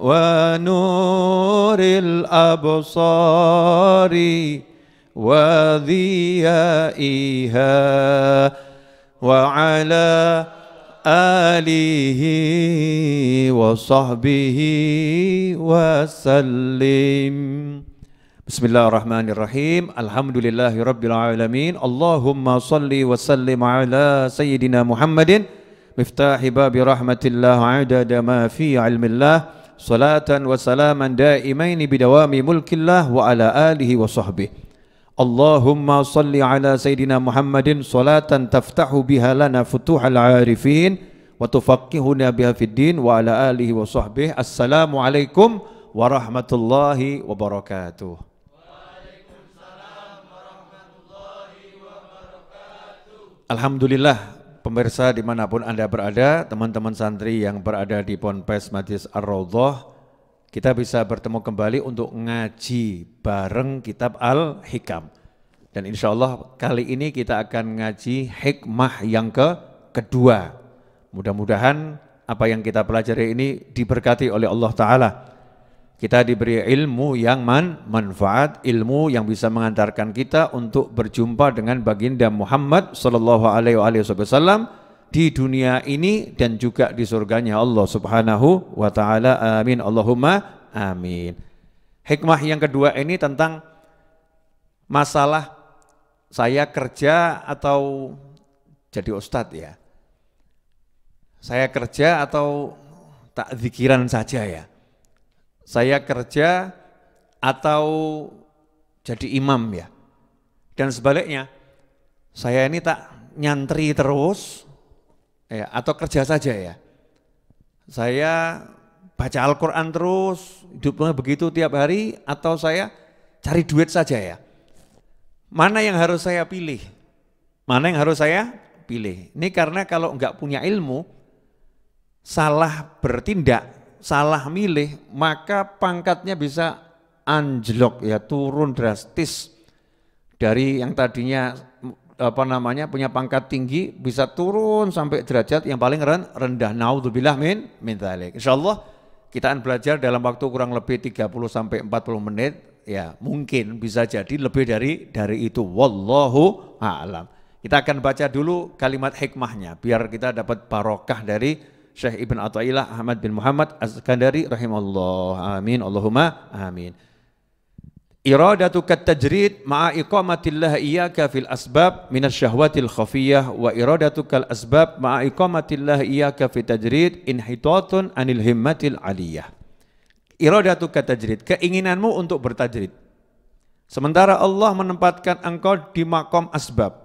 ونور الأبصار وذيائها وعلى آله وصحبه وسلم بسم الله الرحمن الرحيم الحمد لله رب العالمين اللهم صل وسلم على سيدنا محمد مفتاح باب رحمة الله عدد ما في علم الله salatan wa salaman daimaini bidawami mulkillah wa ala alihi wa sahbihi. Allahumma salli ala Sayyidina Muhammadin salatan taftahu biha lana futuhal arifin wa tufaqihuna biha fiddin wa ala alihi wa sahbihi. Assalamualaikum warahmatullahi wabarakatuh. Alhamdulillah pemirsa dimanapun Anda berada, teman-teman santri yang berada di Ponpes Majlis Ar-Rawdoh, kita bisa bertemu kembali untuk ngaji bareng kitab Al-Hikam. Dan insya Allah kali ini kita akan ngaji hikmah yang ke kedua. Mudah-mudahan apa yang kita pelajari ini diberkati oleh Allah Ta'ala kita diberi ilmu yang man, manfaat, ilmu yang bisa mengantarkan kita untuk berjumpa dengan baginda Muhammad sallallahu alaihi wasallam di dunia ini dan juga di surganya Allah Subhanahu wa taala. Amin. Allahumma amin. Hikmah yang kedua ini tentang masalah saya kerja atau jadi ustadz ya. Saya kerja atau tak zikiran saja ya saya kerja atau jadi imam ya. Dan sebaliknya, saya ini tak nyantri terus ya, atau kerja saja ya. Saya baca Al-Quran terus, hidupnya begitu tiap hari atau saya cari duit saja ya. Mana yang harus saya pilih? Mana yang harus saya pilih? Ini karena kalau enggak punya ilmu, salah bertindak salah milih maka pangkatnya bisa anjlok ya turun drastis dari yang tadinya apa namanya punya pangkat tinggi bisa turun sampai derajat yang paling rendah naudzubillah min min dzalik. Insyaallah kita akan belajar dalam waktu kurang lebih 30 sampai 40 menit ya mungkin bisa jadi lebih dari dari itu wallahu a'lam. Kita akan baca dulu kalimat hikmahnya biar kita dapat barokah dari Syekh Ibn Atta'illah Ahmad bin Muhammad Az-Kandari rahimahullah. Amin. Allahumma amin. Iradatu kat-tajrid ma'a iqamatillah iyaka fil asbab minas syahwatil khafiyah wa iradatu kal asbab ma'a iqamatillah iyaka fi tajrid inhitatun anil himmatil aliyah. Iradatu kat-tajrid, keinginanmu untuk bertajrid. Sementara Allah menempatkan engkau di makom asbab,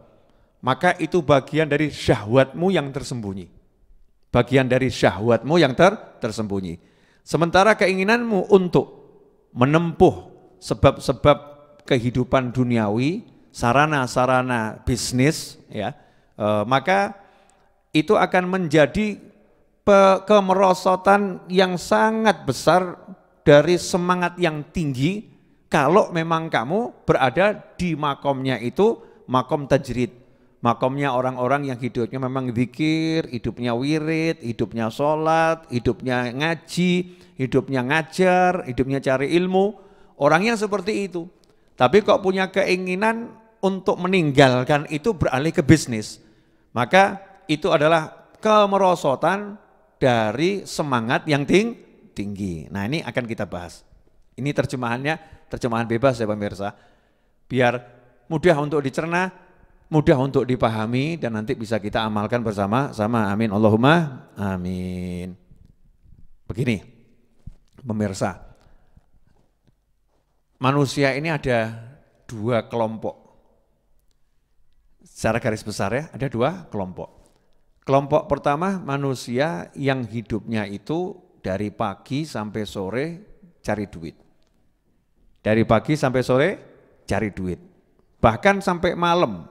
maka itu bagian dari syahwatmu yang tersembunyi bagian dari syahwatmu yang ter tersembunyi. Sementara keinginanmu untuk menempuh sebab-sebab kehidupan duniawi, sarana-sarana bisnis, ya, e, maka itu akan menjadi kemerosotan yang sangat besar dari semangat yang tinggi kalau memang kamu berada di makomnya itu makom tajrid makomnya orang-orang yang hidupnya memang zikir, hidupnya wirid, hidupnya sholat, hidupnya ngaji, hidupnya ngajar, hidupnya cari ilmu. Orangnya seperti itu. Tapi kok punya keinginan untuk meninggalkan itu beralih ke bisnis. Maka itu adalah kemerosotan dari semangat yang ting tinggi. Nah ini akan kita bahas. Ini terjemahannya, terjemahan bebas ya pemirsa. Biar mudah untuk dicerna, mudah untuk dipahami dan nanti bisa kita amalkan bersama-sama. Amin. Allahumma amin. Begini, pemirsa. Manusia ini ada dua kelompok. Secara garis besar ya, ada dua kelompok. Kelompok pertama manusia yang hidupnya itu dari pagi sampai sore cari duit. Dari pagi sampai sore cari duit. Bahkan sampai malam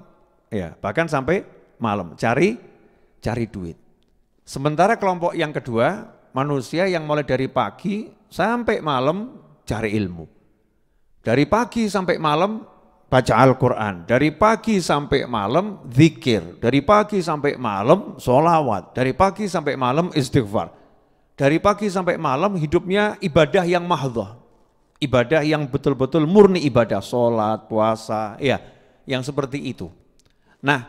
Ya, bahkan sampai malam cari cari duit. Sementara kelompok yang kedua, manusia yang mulai dari pagi sampai malam cari ilmu. Dari pagi sampai malam baca Al-Quran, dari pagi sampai malam zikir, dari pagi sampai malam sholawat dari pagi sampai malam istighfar, dari pagi sampai malam hidupnya ibadah yang mahdoh, ibadah yang betul-betul murni ibadah, sholat, puasa, ya, yang seperti itu. Nah,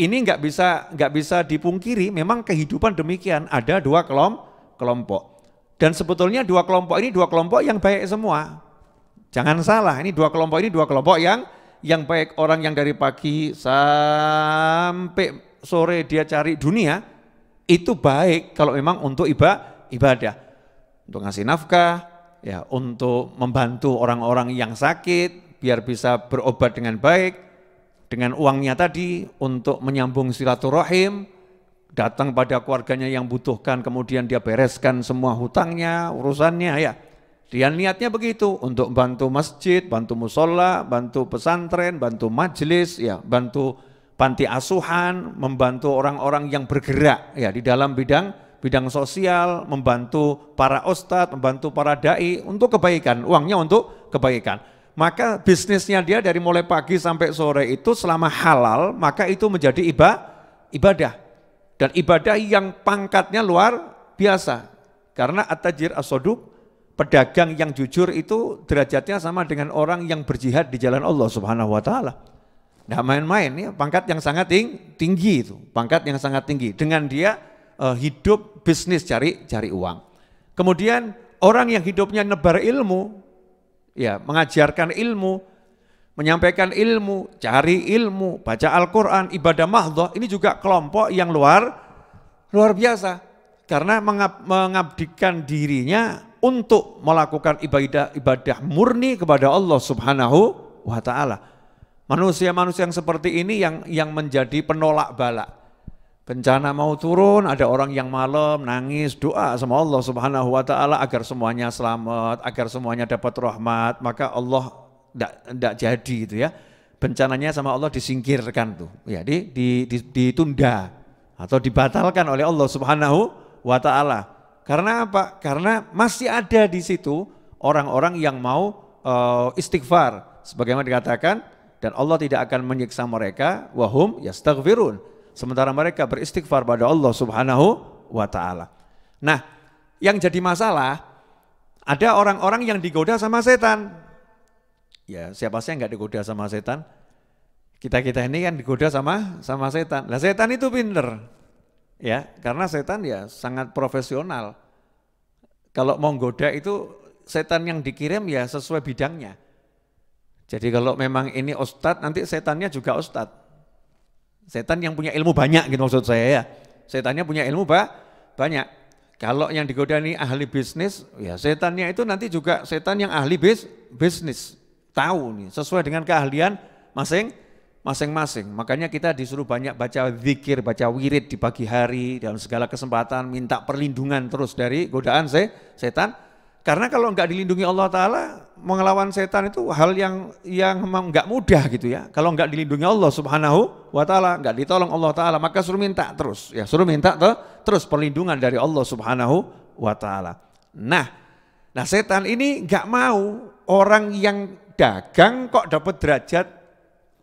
ini nggak bisa nggak bisa dipungkiri, memang kehidupan demikian ada dua kelom, kelompok. Dan sebetulnya dua kelompok ini dua kelompok yang baik semua. Jangan salah, ini dua kelompok ini dua kelompok yang yang baik orang yang dari pagi sampai sore dia cari dunia itu baik kalau memang untuk iba, ibadah, untuk ngasih nafkah, ya untuk membantu orang-orang yang sakit biar bisa berobat dengan baik, dengan uangnya tadi untuk menyambung silaturahim, datang pada keluarganya yang butuhkan, kemudian dia bereskan semua hutangnya, urusannya ya. Dia niatnya begitu untuk bantu masjid, bantu musola, bantu pesantren, bantu majelis, ya, bantu panti asuhan, membantu orang-orang yang bergerak ya di dalam bidang bidang sosial, membantu para ustadz, membantu para dai untuk kebaikan, uangnya untuk kebaikan maka bisnisnya dia dari mulai pagi sampai sore itu selama halal, maka itu menjadi iba, ibadah. Dan ibadah yang pangkatnya luar biasa. Karena atajir asoduk pedagang yang jujur itu derajatnya sama dengan orang yang berjihad di jalan Allah subhanahu wa ta'ala. Tidak main-main, ya, pangkat yang sangat tinggi itu, pangkat yang sangat tinggi. Dengan dia uh, hidup bisnis cari cari uang. Kemudian orang yang hidupnya nebar ilmu, ya mengajarkan ilmu, menyampaikan ilmu, cari ilmu, baca Al-Qur'an, ibadah mahdoh, ini juga kelompok yang luar luar biasa karena mengabdikan dirinya untuk melakukan ibadah ibadah murni kepada Allah Subhanahu wa taala. Manusia-manusia yang seperti ini yang yang menjadi penolak balak bencana mau turun, ada orang yang malam nangis, doa sama Allah Subhanahu wa taala agar semuanya selamat, agar semuanya dapat rahmat, maka Allah tidak jadi itu ya. Bencananya sama Allah disingkirkan tuh. Ya, di, di, di, ditunda atau dibatalkan oleh Allah Subhanahu wa taala. Karena apa? Karena masih ada di situ orang-orang yang mau uh, istighfar sebagaimana dikatakan dan Allah tidak akan menyiksa mereka wahum yastaghfirun Sementara mereka beristighfar pada Allah Subhanahu wa taala. Nah, yang jadi masalah ada orang-orang yang digoda sama setan. Ya, siapa sih yang nggak digoda sama setan? Kita-kita ini kan digoda sama sama setan. Lah setan itu pinter. Ya, karena setan ya sangat profesional. Kalau mau goda itu setan yang dikirim ya sesuai bidangnya. Jadi kalau memang ini ustadz, nanti setannya juga ustadz. Setan yang punya ilmu banyak gitu maksud saya ya. Setannya punya ilmu ba banyak. Kalau yang digoda ini ahli bisnis, ya setannya itu nanti juga setan yang ahli bis, bisnis. Tahu nih, sesuai dengan keahlian masing masing-masing. Makanya kita disuruh banyak baca zikir, baca wirid di pagi hari dalam segala kesempatan, minta perlindungan terus dari godaan se, setan karena kalau nggak dilindungi Allah Ta'ala, mengelawan setan itu hal yang yang nggak mudah gitu ya. Kalau nggak dilindungi Allah Subhanahu wa Ta'ala, nggak ditolong Allah Ta'ala, maka suruh minta terus. Ya suruh minta tuh, terus perlindungan dari Allah Subhanahu wa Ta'ala. Nah, nah setan ini nggak mau orang yang dagang kok dapat derajat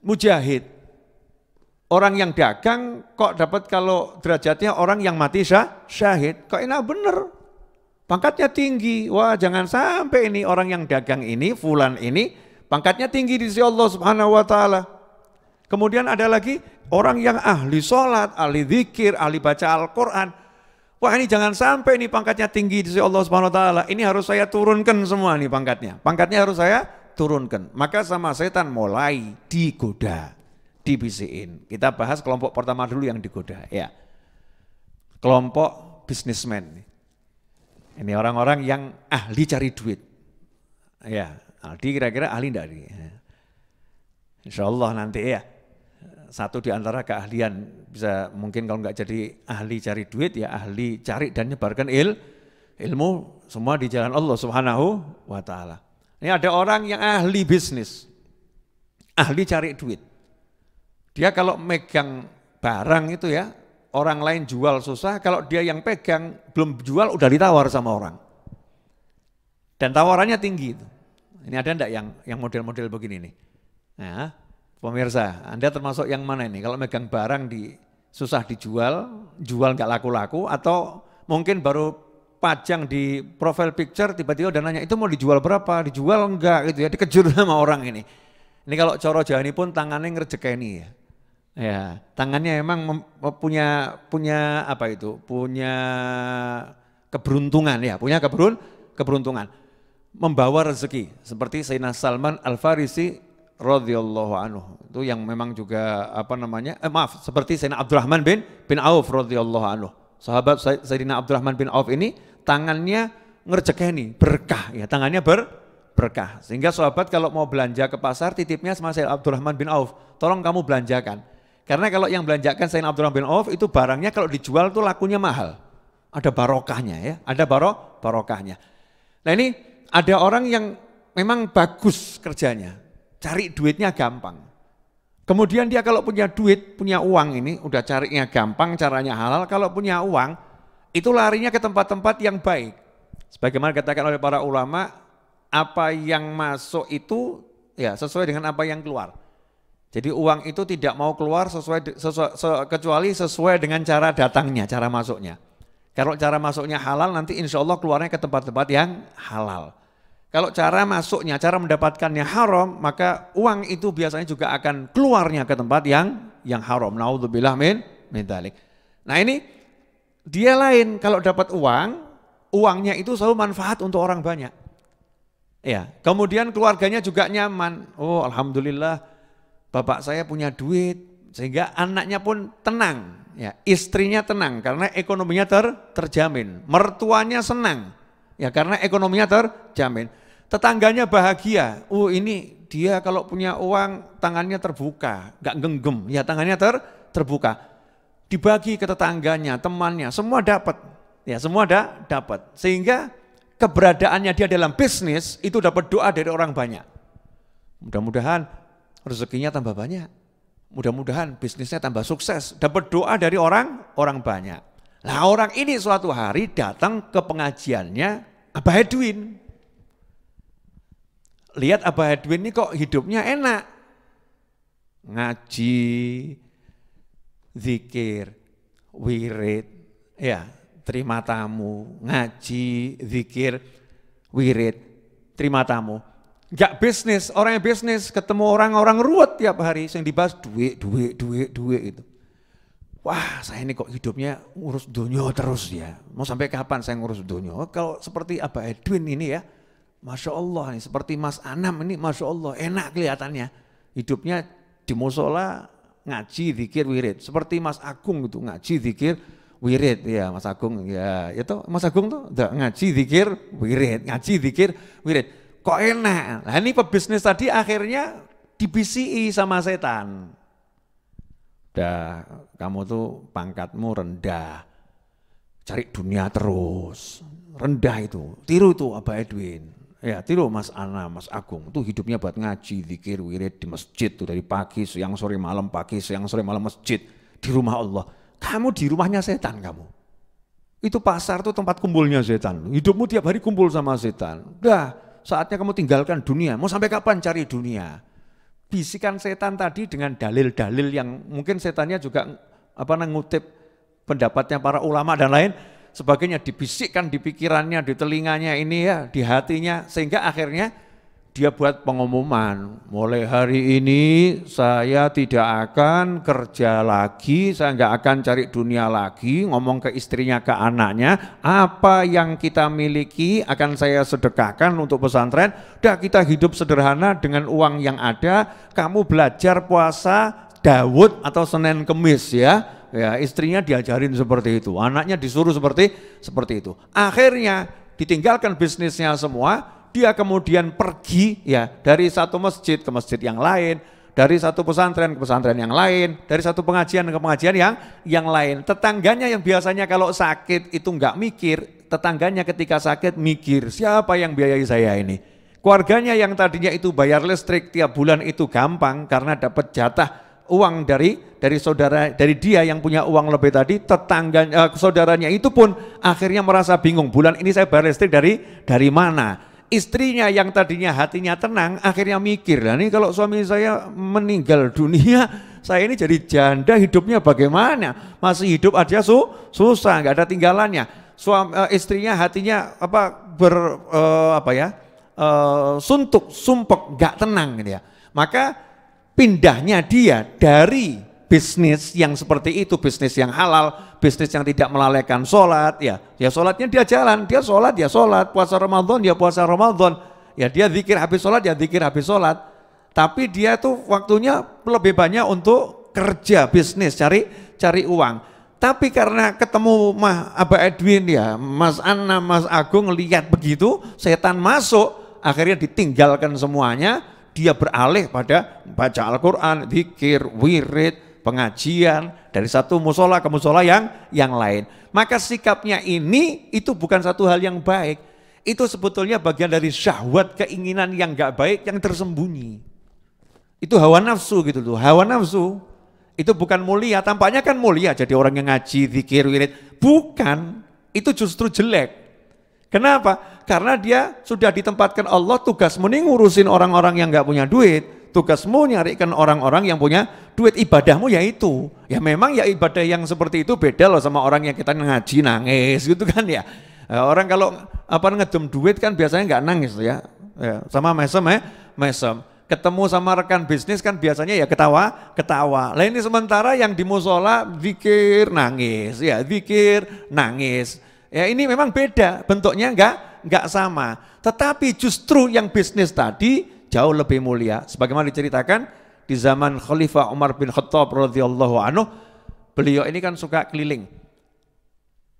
mujahid. Orang yang dagang kok dapat kalau derajatnya orang yang mati syah, syahid. Kok enak bener, Pangkatnya tinggi. Wah, jangan sampai ini orang yang dagang ini, fulan ini, pangkatnya tinggi di sisi Allah Subhanahu wa taala. Kemudian ada lagi orang yang ahli sholat, ahli zikir, ahli baca Al-Qur'an. Wah, ini jangan sampai ini pangkatnya tinggi di sisi Allah Subhanahu wa taala. Ini harus saya turunkan semua nih pangkatnya. Pangkatnya harus saya turunkan. Maka sama setan mulai digoda, dibisikin. Kita bahas kelompok pertama dulu yang digoda, ya. Kelompok bisnismen. Ini orang-orang yang ahli cari duit. Ya, Aldi kira-kira ahli enggak nih? Ya. Insya Allah nanti ya. Satu di antara keahlian bisa mungkin kalau nggak jadi ahli cari duit ya ahli cari dan nyebarkan il, ilmu semua di jalan Allah Subhanahu wa taala. Ini ada orang yang ahli bisnis. Ahli cari duit. Dia kalau megang barang itu ya orang lain jual susah, kalau dia yang pegang belum jual udah ditawar sama orang. Dan tawarannya tinggi. Ini ada enggak yang yang model-model begini nih? Nah, pemirsa, Anda termasuk yang mana ini? Kalau megang barang di susah dijual, jual nggak laku-laku atau mungkin baru pajang di profile picture tiba-tiba udah nanya itu mau dijual berapa, dijual enggak gitu ya, dikejur sama orang ini. Ini kalau coro jahani pun tangannya ngerjekeni ya. Ya, tangannya emang oh, punya punya apa itu? Punya keberuntungan ya, punya keberun keberuntungan. Membawa rezeki seperti Sayyidina Salman Al-Farisi radhiyallahu anhu. Itu yang memang juga apa namanya? Eh, maaf, seperti Sayyidina Abdurrahman bin bin Auf radhiyallahu anhu. Sahabat Sayyidina Abdurrahman bin Auf ini tangannya ngerjekeni, berkah ya, tangannya ber berkah. Sehingga sahabat kalau mau belanja ke pasar titipnya sama Sayyid Abdurrahman bin Auf, tolong kamu belanjakan. Karena kalau yang belanjakan Sayyidina Abdurrahman bin Auf itu barangnya kalau dijual tuh lakunya mahal. Ada barokahnya ya, ada barok barokahnya. Nah ini ada orang yang memang bagus kerjanya, cari duitnya gampang. Kemudian dia kalau punya duit, punya uang ini, udah carinya gampang, caranya halal. Kalau punya uang, itu larinya ke tempat-tempat yang baik. Sebagaimana katakan oleh para ulama, apa yang masuk itu ya sesuai dengan apa yang keluar. Jadi uang itu tidak mau keluar sesuai, sesuai se, kecuali sesuai dengan cara datangnya, cara masuknya. Kalau cara masuknya halal nanti insya Allah keluarnya ke tempat-tempat yang halal. Kalau cara masuknya, cara mendapatkannya haram, maka uang itu biasanya juga akan keluarnya ke tempat yang yang haram. Naudzubillah min mintalik. dalik. Nah ini dia lain kalau dapat uang, uangnya itu selalu manfaat untuk orang banyak. Ya, kemudian keluarganya juga nyaman. Oh, alhamdulillah bapak saya punya duit sehingga anaknya pun tenang ya istrinya tenang karena ekonominya ter, terjamin mertuanya senang ya karena ekonominya terjamin tetangganya bahagia oh ini dia kalau punya uang tangannya terbuka nggak genggem ya tangannya ter, terbuka dibagi ke tetangganya, temannya, semua dapat. Ya, semua ada dapat. Sehingga keberadaannya dia dalam bisnis itu dapat doa dari orang banyak. Mudah-mudahan rezekinya tambah banyak. Mudah-mudahan bisnisnya tambah sukses. Dapat doa dari orang, orang banyak. Nah orang ini suatu hari datang ke pengajiannya Abah Edwin. Lihat Abah Edwin ini kok hidupnya enak. Ngaji, zikir, wirid, ya terima tamu, ngaji, zikir, wirid, terima tamu. Gak bisnis, orang yang bisnis ketemu orang-orang ruwet tiap hari yang dibahas duit, duit, duit, duit itu Wah saya ini kok hidupnya ngurus dunia terus ya. Mau sampai kapan saya ngurus dunia? kalau seperti apa Edwin ini ya, Masya Allah nih, seperti Mas Anam ini Masya Allah enak kelihatannya. Hidupnya di musola ngaji, zikir, wirid. Seperti Mas Agung gitu, ngaji, zikir, wirid ya Mas Agung ya itu ya Mas Agung tuh ngaji zikir wirid ngaji zikir wirid kok enak. Nah ini pebisnis tadi akhirnya dibisi sama setan. Dah, kamu tuh pangkatmu rendah. Cari dunia terus. Rendah itu. Tiru itu Abah Edwin. Ya, tiru Mas Ana, Mas Agung. Itu hidupnya buat ngaji, zikir, wirid di masjid tuh dari pagi, siang, sore, malam, pagi, siang, sore, malam masjid di rumah Allah. Kamu di rumahnya setan kamu. Itu pasar tuh tempat kumpulnya setan. Hidupmu tiap hari kumpul sama setan. Dah, saatnya kamu tinggalkan dunia. Mau sampai kapan cari dunia? Bisikan setan tadi dengan dalil-dalil yang mungkin setannya juga apa ngutip pendapatnya para ulama dan lain sebagainya dibisikkan di pikirannya, di telinganya ini ya, di hatinya sehingga akhirnya dia buat pengumuman, mulai hari ini saya tidak akan kerja lagi, saya nggak akan cari dunia lagi, ngomong ke istrinya, ke anaknya, apa yang kita miliki akan saya sedekahkan untuk pesantren, dah kita hidup sederhana dengan uang yang ada, kamu belajar puasa Dawud atau Senin Kemis ya, ya istrinya diajarin seperti itu, anaknya disuruh seperti seperti itu. Akhirnya ditinggalkan bisnisnya semua, dia kemudian pergi ya dari satu masjid ke masjid yang lain, dari satu pesantren ke pesantren yang lain, dari satu pengajian ke pengajian yang yang lain. Tetangganya yang biasanya kalau sakit itu enggak mikir, tetangganya ketika sakit mikir, siapa yang biayai saya ini? Keluarganya yang tadinya itu bayar listrik tiap bulan itu gampang karena dapat jatah uang dari dari saudara dari dia yang punya uang lebih tadi tetangganya eh, saudaranya itu pun akhirnya merasa bingung bulan ini saya bayar listrik dari dari mana istrinya yang tadinya hatinya tenang akhirnya mikir lah nih kalau suami saya meninggal dunia saya ini jadi janda hidupnya bagaimana masih hidup aja su susah nggak ada tinggalannya suami uh, eh, istrinya hatinya apa ber uh, apa ya uh, suntuk sumpek nggak tenang gitu ya maka pindahnya dia dari bisnis yang seperti itu, bisnis yang halal, bisnis yang tidak melalaikan sholat, ya, ya sholatnya dia jalan, dia sholat, ya sholat, puasa Ramadan, dia ya puasa Ramadan, ya dia zikir habis sholat, ya zikir habis sholat, tapi dia tuh waktunya lebih banyak untuk kerja, bisnis, cari cari uang. Tapi karena ketemu Mah Aba Edwin ya, Mas Anna, Mas Agung lihat begitu, setan masuk, akhirnya ditinggalkan semuanya, dia beralih pada baca Al-Quran, zikir, wirid, pengajian, dari satu musola ke musola yang yang lain. Maka sikapnya ini itu bukan satu hal yang baik. Itu sebetulnya bagian dari syahwat keinginan yang gak baik yang tersembunyi. Itu hawa nafsu gitu loh hawa nafsu. Itu bukan mulia, tampaknya kan mulia jadi orang yang ngaji, zikir, wirid. Bukan, itu justru jelek. Kenapa? Karena dia sudah ditempatkan Allah tugas mending ngurusin orang-orang yang gak punya duit, Tugasmu nyarikan orang-orang yang punya duit ibadahmu ya itu. Ya memang ya ibadah yang seperti itu beda loh sama orang yang kita ngaji nangis gitu kan ya. Eh, orang kalau apa ngedem duit kan biasanya nggak nangis ya. ya sama mesem ya, mesem. Ketemu sama rekan bisnis kan biasanya ya ketawa, ketawa. Lah ini sementara yang di musola zikir nangis, ya zikir nangis. Ya ini memang beda bentuknya nggak nggak sama. Tetapi justru yang bisnis tadi jauh lebih mulia. Sebagaimana diceritakan di zaman Khalifah Umar bin Khattab radhiyallahu anhu, beliau ini kan suka keliling.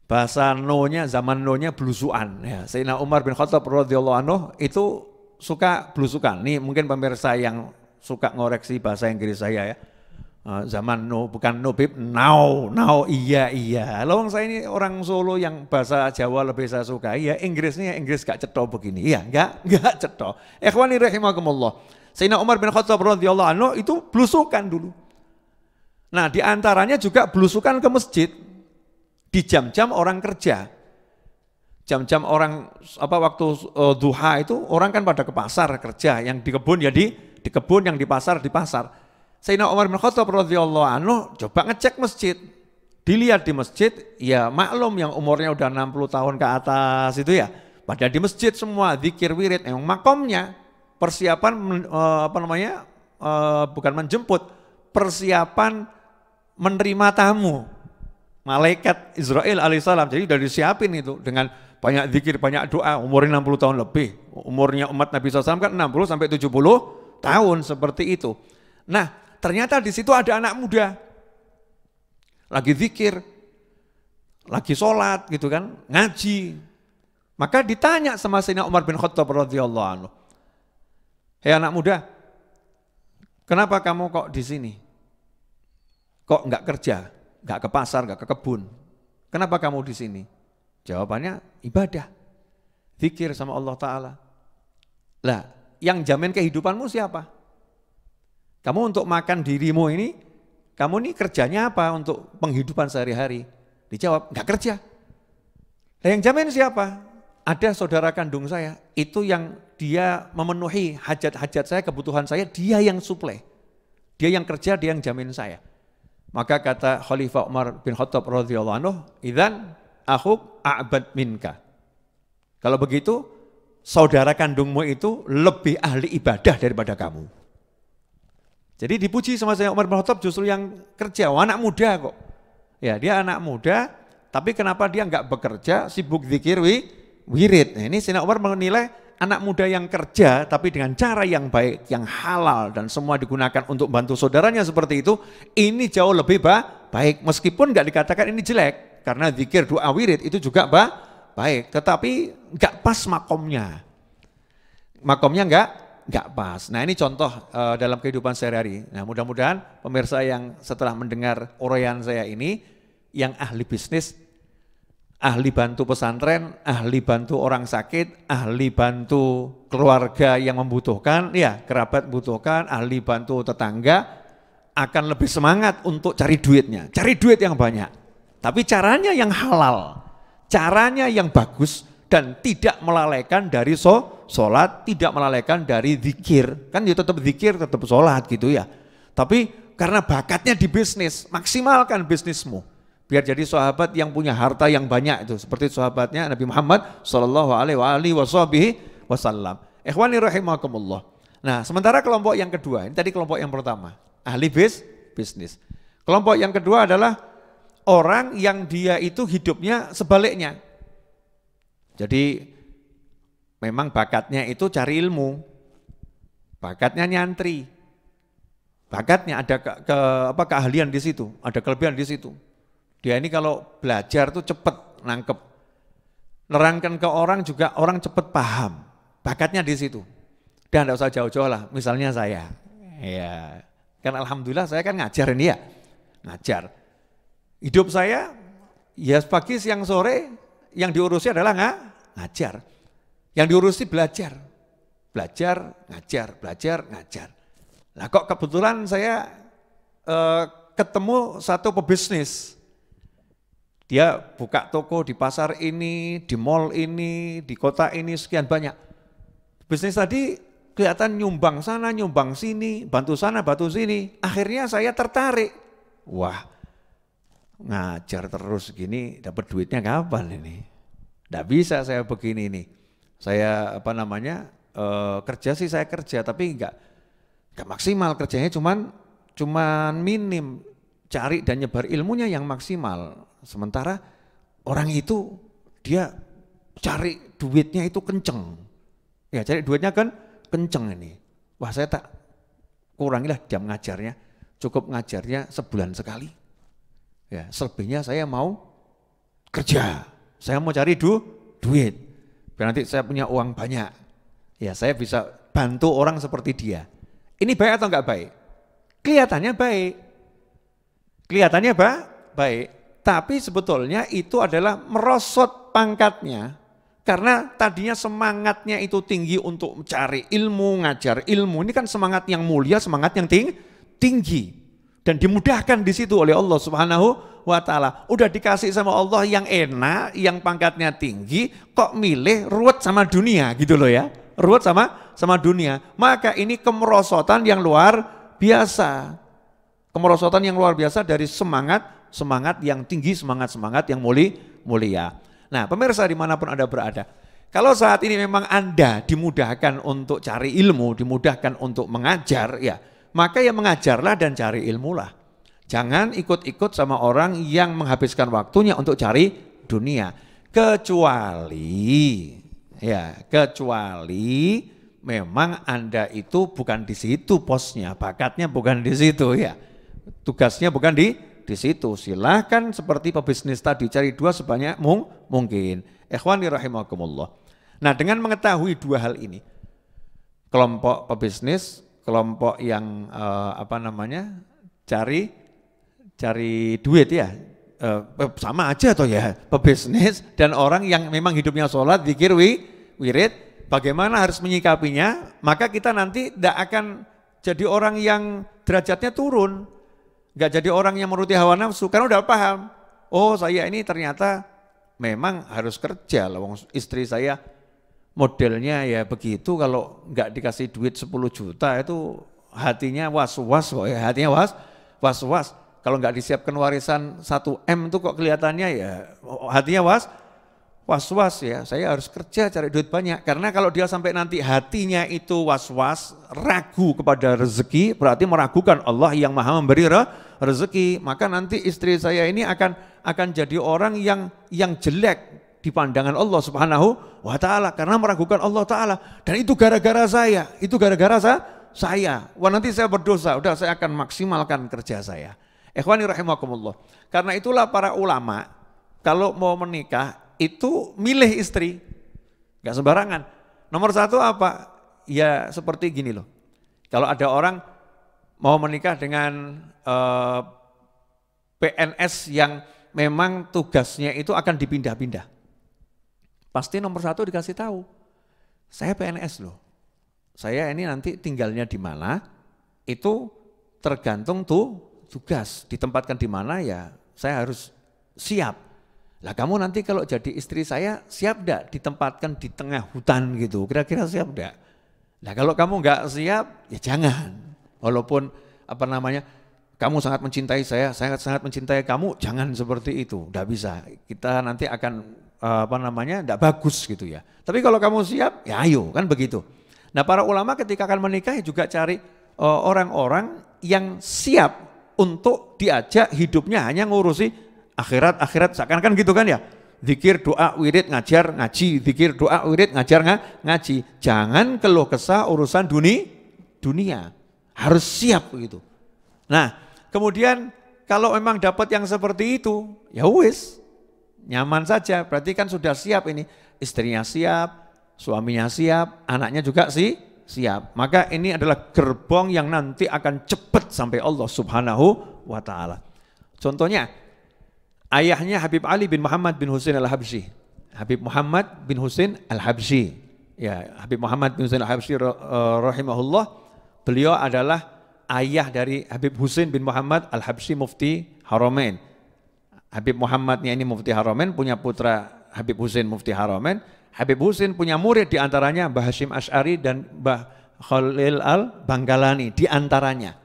Bahasa no'nya zaman no'nya nya blusuan. Ya, Sayyidina Umar bin Khattab radhiyallahu anhu itu suka belusukan. Nih mungkin pemirsa yang suka ngoreksi bahasa Inggris saya ya. Eh, zaman no bukan no bib now now iya iya loh saya ini orang Solo yang bahasa Jawa lebih saya suka iya Inggrisnya ya Inggris gak cetok begini iya gak gak cetok ikhwani rahimakumullah Sayyidina Umar bin Khattab radhiyallahu anhu itu blusukan dulu nah diantaranya juga blusukan ke masjid di jam-jam orang kerja jam-jam orang apa waktu uh, duha itu orang kan pada ke pasar kerja yang di kebun ya di di kebun yang di pasar di pasar Sayyidina Umar bin Khattab radhiyallahu anhu coba ngecek masjid. Dilihat di masjid, ya maklum yang umurnya udah 60 tahun ke atas itu ya. Pada di masjid semua zikir wirid yang makomnya persiapan eh, apa namanya? Eh, bukan menjemput, persiapan menerima tamu. Malaikat Israel alaihissalam. Jadi udah disiapin itu dengan banyak zikir, banyak doa, umurnya 60 tahun lebih. Umurnya umat Nabi SAW kan 60 sampai 70 tahun seperti itu. Nah, ternyata di situ ada anak muda. Lagi zikir, lagi sholat gitu kan, ngaji. Maka ditanya sama Sayyidina Umar bin Khattab radhiyallahu anhu. Hei anak muda, kenapa kamu kok di sini? Kok nggak kerja, nggak ke pasar, nggak ke kebun? Kenapa kamu di sini? Jawabannya ibadah, zikir sama Allah Ta'ala. Lah, yang jamin kehidupanmu siapa? Kamu untuk makan dirimu ini, kamu ini kerjanya apa untuk penghidupan sehari-hari? Dijawab, nggak kerja. Nah yang jamin siapa? Ada saudara kandung saya, itu yang dia memenuhi hajat-hajat saya, kebutuhan saya, dia yang suplai. Dia yang kerja, dia yang jamin saya. Maka kata Khalifah Umar bin Khattab radhiyallahu anhu, "Idzan akhuk a'bad minka." Kalau begitu, saudara kandungmu itu lebih ahli ibadah daripada kamu. Jadi dipuji sama saya Umar bin Khattab justru yang kerja, oh, anak muda kok. Ya dia anak muda, tapi kenapa dia nggak bekerja, sibuk zikir wi, wirid. Nah, ini Sina Umar menilai anak muda yang kerja tapi dengan cara yang baik, yang halal dan semua digunakan untuk bantu saudaranya seperti itu, ini jauh lebih ba baik. Meskipun nggak dikatakan ini jelek, karena zikir doa wirid itu juga ba baik, tetapi nggak pas makomnya. Makomnya nggak nggak pas. Nah ini contoh uh, dalam kehidupan sehari-hari. Nah mudah-mudahan pemirsa yang setelah mendengar uraian saya ini, yang ahli bisnis, ahli bantu pesantren, ahli bantu orang sakit, ahli bantu keluarga yang membutuhkan, ya kerabat butuhkan, ahli bantu tetangga, akan lebih semangat untuk cari duitnya, cari duit yang banyak. Tapi caranya yang halal, caranya yang bagus dan tidak melalaikan dari so sholat tidak melalaikan dari zikir. Kan ya tetap zikir, tetap sholat gitu ya. Tapi karena bakatnya di bisnis, maksimalkan bisnismu. Biar jadi sahabat yang punya harta yang banyak itu. Seperti sahabatnya Nabi Muhammad Shallallahu Alaihi Wasallam. Ikhwani rahimakumullah. Nah sementara kelompok yang kedua, ini tadi kelompok yang pertama. Ahli bis, bisnis. Kelompok yang kedua adalah orang yang dia itu hidupnya sebaliknya. Jadi memang bakatnya itu cari ilmu, bakatnya nyantri, bakatnya ada ke, ke apa keahlian di situ, ada kelebihan di situ. Dia ini kalau belajar tuh cepet nangkep, nerangkan ke orang juga orang cepet paham, bakatnya di situ. Dan tidak usah jauh-jauh lah, misalnya saya, ya kan alhamdulillah saya kan ngajar ini ya, ngajar. Hidup saya ya pagi siang sore yang diurusi adalah nggak ngajar. Yang diurusi belajar. Belajar, ngajar, belajar, ngajar. Nah kok kebetulan saya e, ketemu satu pebisnis. Dia buka toko di pasar ini, di mall ini, di kota ini, sekian banyak. Bisnis tadi kelihatan nyumbang sana, nyumbang sini, bantu sana, bantu sini. Akhirnya saya tertarik. Wah, ngajar terus gini dapat duitnya kapan ini? Tidak bisa saya begini nih saya apa namanya uh, kerja sih saya kerja tapi enggak enggak maksimal kerjanya cuman cuman minim cari dan nyebar ilmunya yang maksimal sementara orang itu dia cari duitnya itu kenceng ya cari duitnya kan kenceng ini wah saya tak kurangilah jam ngajarnya cukup ngajarnya sebulan sekali ya selebihnya saya mau kerja saya mau cari du duit biar nanti saya punya uang banyak. Ya saya bisa bantu orang seperti dia. Ini baik atau enggak baik? Kelihatannya baik. Kelihatannya ba baik. Tapi sebetulnya itu adalah merosot pangkatnya. Karena tadinya semangatnya itu tinggi untuk mencari ilmu, ngajar ilmu. Ini kan semangat yang mulia, semangat yang ting tinggi. Dan dimudahkan di situ oleh Allah subhanahu wa taala. Udah dikasih sama Allah yang enak, yang pangkatnya tinggi, kok milih ruwet sama dunia gitu loh ya. Ruwet sama sama dunia. Maka ini kemerosotan yang luar biasa. Kemerosotan yang luar biasa dari semangat semangat yang tinggi, semangat semangat yang muli mulia. Nah, pemirsa dimanapun anda berada, kalau saat ini memang Anda dimudahkan untuk cari ilmu, dimudahkan untuk mengajar, ya maka ya mengajarlah dan cari ilmulah. Jangan ikut-ikut sama orang yang menghabiskan waktunya untuk cari dunia. Kecuali, ya kecuali memang Anda itu bukan di situ posnya, bakatnya bukan di situ ya. Tugasnya bukan di di situ. Silahkan seperti pebisnis tadi cari dua sebanyak mung, mungkin. Ikhwani rahimakumullah. Nah dengan mengetahui dua hal ini, kelompok pebisnis, kelompok yang eh, apa namanya cari cari duit ya. Eh, sama aja toh ya, pebisnis dan orang yang memang hidupnya sholat, dikir wi, wirid, bagaimana harus menyikapinya, maka kita nanti tidak akan jadi orang yang derajatnya turun. Nggak jadi orang yang menuruti hawa nafsu, karena udah paham. Oh saya ini ternyata memang harus kerja, loh istri saya modelnya ya begitu kalau nggak dikasih duit 10 juta itu hatinya was-was kok ya, hatinya was-was kalau nggak disiapkan warisan 1M itu kok kelihatannya ya hatinya was was-was ya. Saya harus kerja cari duit banyak. Karena kalau dia sampai nanti hatinya itu was-was, ragu kepada rezeki, berarti meragukan Allah yang Maha memberi re, rezeki. Maka nanti istri saya ini akan akan jadi orang yang yang jelek di pandangan Allah Subhanahu wa taala karena meragukan Allah taala dan itu gara-gara saya, itu gara-gara saya. Wah nanti saya berdosa, udah saya akan maksimalkan kerja saya. Ikhwani rahimakumullah. Karena itulah para ulama kalau mau menikah itu milih istri. Gak sembarangan. Nomor satu apa? Ya seperti gini loh. Kalau ada orang mau menikah dengan eh, PNS yang memang tugasnya itu akan dipindah-pindah. Pasti nomor satu dikasih tahu, saya PNS loh. Saya ini nanti tinggalnya di mana, itu tergantung tuh tugas ditempatkan di mana ya saya harus siap. Lah kamu nanti kalau jadi istri saya siap enggak ditempatkan di tengah hutan gitu? Kira-kira siap enggak? Nah kalau kamu enggak siap ya jangan. Walaupun apa namanya kamu sangat mencintai saya, saya sangat mencintai kamu, jangan seperti itu, tidak bisa. Kita nanti akan eh, apa namanya, tidak bagus gitu ya. Tapi kalau kamu siap, ya ayo, kan begitu. Nah para ulama ketika akan menikah juga cari eh, orang-orang yang siap untuk diajak hidupnya hanya ngurusi akhirat akhirat seakan kan gitu kan ya zikir doa wirid ngajar ngaji zikir doa wirid ngajar nga, ngaji jangan keluh kesah urusan duni, dunia harus siap gitu nah kemudian kalau memang dapat yang seperti itu ya wis nyaman saja berarti kan sudah siap ini istrinya siap suaminya siap anaknya juga sih siap. Maka ini adalah gerbong yang nanti akan cepat sampai Allah Subhanahu wa taala. Contohnya ayahnya Habib Ali bin Muhammad bin Husain Al-Habsyi. Habib Muhammad bin Husain Al-Habsyi. Ya, Habib Muhammad bin Husain Al-Habsyi eh, rahimahullah beliau adalah ayah dari Habib Husain bin Muhammad Al-Habsyi Mufti Haramain. Habib Muhammadnya ini Mufti Haramain punya putra Habib Husain Mufti Haramain Habib Husin punya murid diantaranya Mbah Hashim Ash'ari dan Mbah Khalil Al-Bangkalani diantaranya.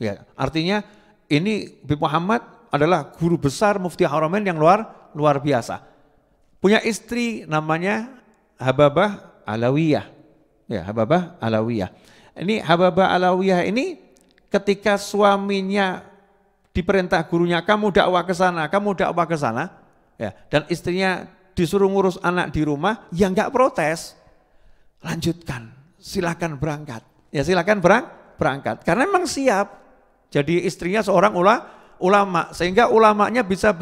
Ya, artinya ini Habib Muhammad adalah guru besar Mufti Haramain yang luar luar biasa. Punya istri namanya Hababah Alawiyah. Ya, Hababah Alawiyah. Ini Hababah Alawiyah ini ketika suaminya diperintah gurunya kamu dakwah ke sana, kamu dakwah ke sana, ya, dan istrinya disuruh ngurus anak di rumah yang nggak protes, lanjutkan, silahkan berangkat. Ya silahkan berang, berangkat, karena memang siap. Jadi istrinya seorang ula, ulama, sehingga ulamanya bisa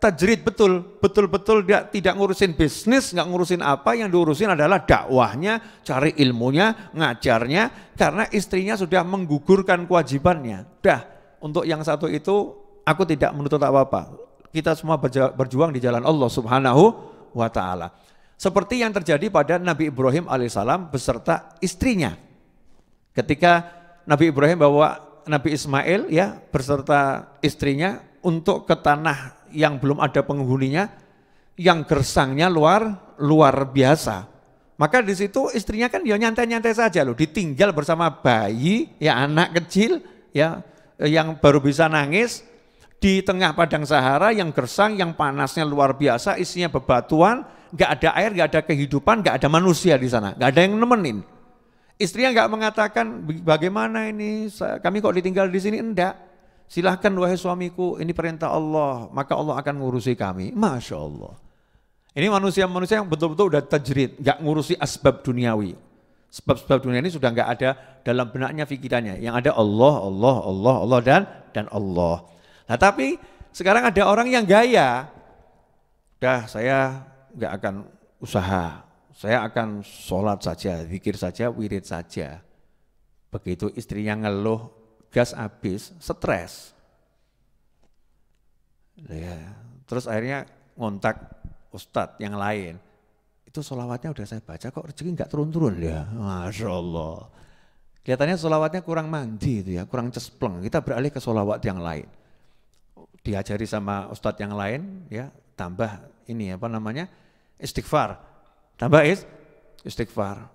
tajrid betul, betul-betul dia tidak ngurusin bisnis, nggak ngurusin apa, yang diurusin adalah dakwahnya, cari ilmunya, ngajarnya, karena istrinya sudah menggugurkan kewajibannya. Dah, untuk yang satu itu aku tidak menuntut apa-apa. Kita semua berjuang di jalan Allah Subhanahu wa taala. Seperti yang terjadi pada Nabi Ibrahim alaihissalam beserta istrinya. Ketika Nabi Ibrahim bawa Nabi Ismail ya beserta istrinya untuk ke tanah yang belum ada penghuninya yang gersangnya luar luar biasa. Maka di situ istrinya kan ya nyantai-nyantai saja loh, ditinggal bersama bayi, ya anak kecil, ya yang baru bisa nangis, di tengah padang Sahara yang gersang, yang panasnya luar biasa, isinya bebatuan, nggak ada air, nggak ada kehidupan, nggak ada manusia di sana, nggak ada yang nemenin. Istrinya nggak mengatakan bagaimana ini, kami kok ditinggal di sini, enggak. Silahkan wahai suamiku, ini perintah Allah, maka Allah akan ngurusi kami. Masya Allah. Ini manusia-manusia yang betul-betul udah terjerit, nggak ngurusi asbab duniawi. Sebab-sebab dunia ini sudah nggak ada dalam benaknya fikirannya. Yang ada Allah, Allah, Allah, Allah, dan dan Allah. Nah tapi sekarang ada orang yang gaya, dah saya nggak akan usaha, saya akan sholat saja, zikir saja, wirid saja. Begitu istrinya ngeluh, gas habis, stres. Ya. Terus akhirnya ngontak ustadz yang lain, itu sholawatnya udah saya baca kok rezeki nggak turun-turun ya, masya Allah. Kelihatannya sholawatnya kurang mandi itu ya, kurang cespleng. Kita beralih ke sholawat yang lain diajari sama ustadz yang lain ya tambah ini apa namanya istighfar tambah is istighfar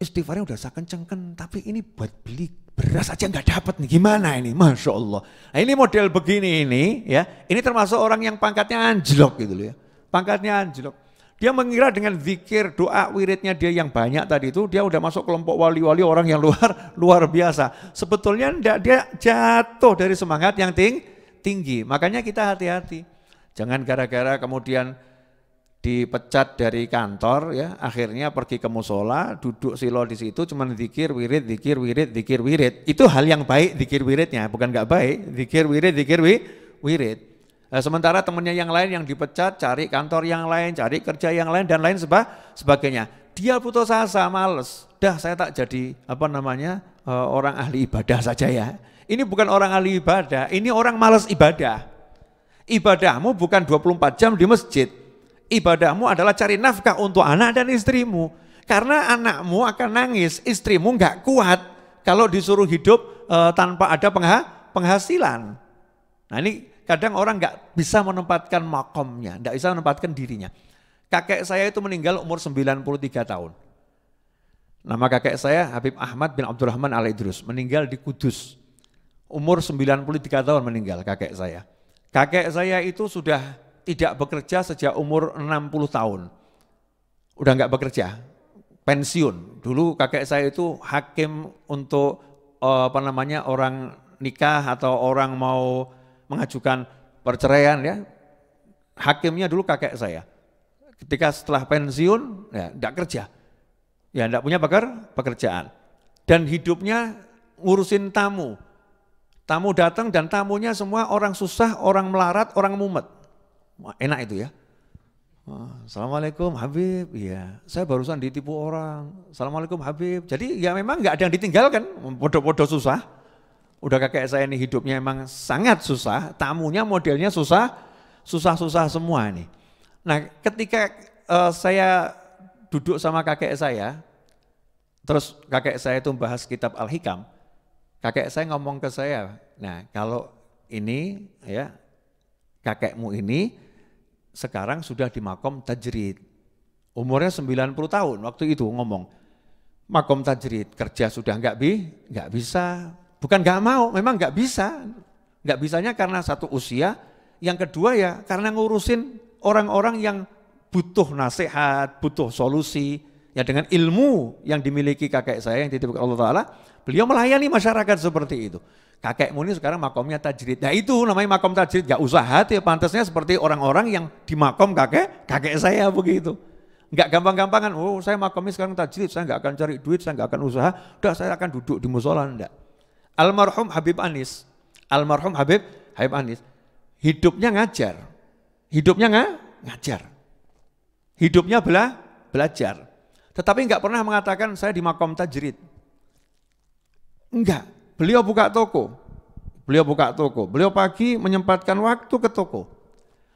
istighfarnya udah saya kencengkan tapi ini buat beli beras aja nggak dapat nih gimana ini masya Allah nah, ini model begini ini ya ini termasuk orang yang pangkatnya anjlok gitu loh ya pangkatnya anjlok dia mengira dengan zikir, doa, wiridnya dia yang banyak tadi itu, dia udah masuk kelompok wali-wali orang yang luar luar biasa. Sebetulnya enggak, dia jatuh dari semangat yang ting, tinggi. Makanya kita hati-hati. Jangan gara-gara kemudian dipecat dari kantor ya, akhirnya pergi ke musola, duduk silo di situ cuman zikir wirid, zikir wirid, zikir wirid. Itu hal yang baik zikir wiridnya, bukan nggak baik, zikir wirid, zikir wirid. Nah, sementara temannya yang lain yang dipecat, cari kantor yang lain, cari kerja yang lain dan lain seba, sebagainya. Dia putus asa, males. Dah saya tak jadi apa namanya eh, orang ahli ibadah saja ya ini bukan orang ahli ibadah, ini orang malas ibadah. Ibadahmu bukan 24 jam di masjid. Ibadahmu adalah cari nafkah untuk anak dan istrimu. Karena anakmu akan nangis, istrimu nggak kuat kalau disuruh hidup e, tanpa ada penghasilan. Nah ini kadang orang nggak bisa menempatkan makomnya, nggak bisa menempatkan dirinya. Kakek saya itu meninggal umur 93 tahun. Nama kakek saya Habib Ahmad bin Abdurrahman al Idrus, meninggal di Kudus umur 93 tahun meninggal kakek saya. Kakek saya itu sudah tidak bekerja sejak umur 60 tahun. Udah nggak bekerja, pensiun. Dulu kakek saya itu hakim untuk eh, apa namanya orang nikah atau orang mau mengajukan perceraian ya. Hakimnya dulu kakek saya. Ketika setelah pensiun, ya enggak kerja. Ya enggak punya pekerjaan. Dan hidupnya ngurusin tamu Tamu datang dan tamunya semua orang susah, orang melarat, orang mumet. Enak itu ya. Assalamualaikum Habib, iya saya barusan ditipu orang. Assalamualaikum Habib. Jadi ya memang nggak ada yang ditinggalkan, bodoh-bodoh susah. Udah kakek saya ini hidupnya emang sangat susah, tamunya modelnya susah, susah-susah semua ini. Nah ketika uh, saya duduk sama kakek saya, terus kakek saya itu membahas kitab Al-Hikam, Kakek saya ngomong ke saya, nah kalau ini ya kakekmu ini sekarang sudah di makom tajrid. Umurnya 90 tahun waktu itu ngomong. Makom tajrid, kerja sudah enggak bi, enggak bisa. Bukan enggak mau, memang enggak bisa. Enggak bisanya karena satu usia, yang kedua ya karena ngurusin orang-orang yang butuh nasihat, butuh solusi. Ya dengan ilmu yang dimiliki kakek saya yang ditipu Allah Ta'ala, Beliau melayani masyarakat seperti itu. kakek ini sekarang makomnya tajrid. Nah itu namanya makom tajrid. Gak usah hati, pantasnya seperti orang-orang yang di makom kakek, kakek saya begitu. Gak gampang-gampangan, oh saya makomnya sekarang tajrid, saya gak akan cari duit, saya gak akan usaha, udah saya akan duduk di musola, enggak. Almarhum Habib Anis, almarhum Habib Habib Anis, hidupnya ngajar, hidupnya nggak ngajar, hidupnya bela, belajar. Tetapi nggak pernah mengatakan saya di makom tajrid. Enggak, beliau buka toko. Beliau buka toko. Beliau pagi menyempatkan waktu ke toko.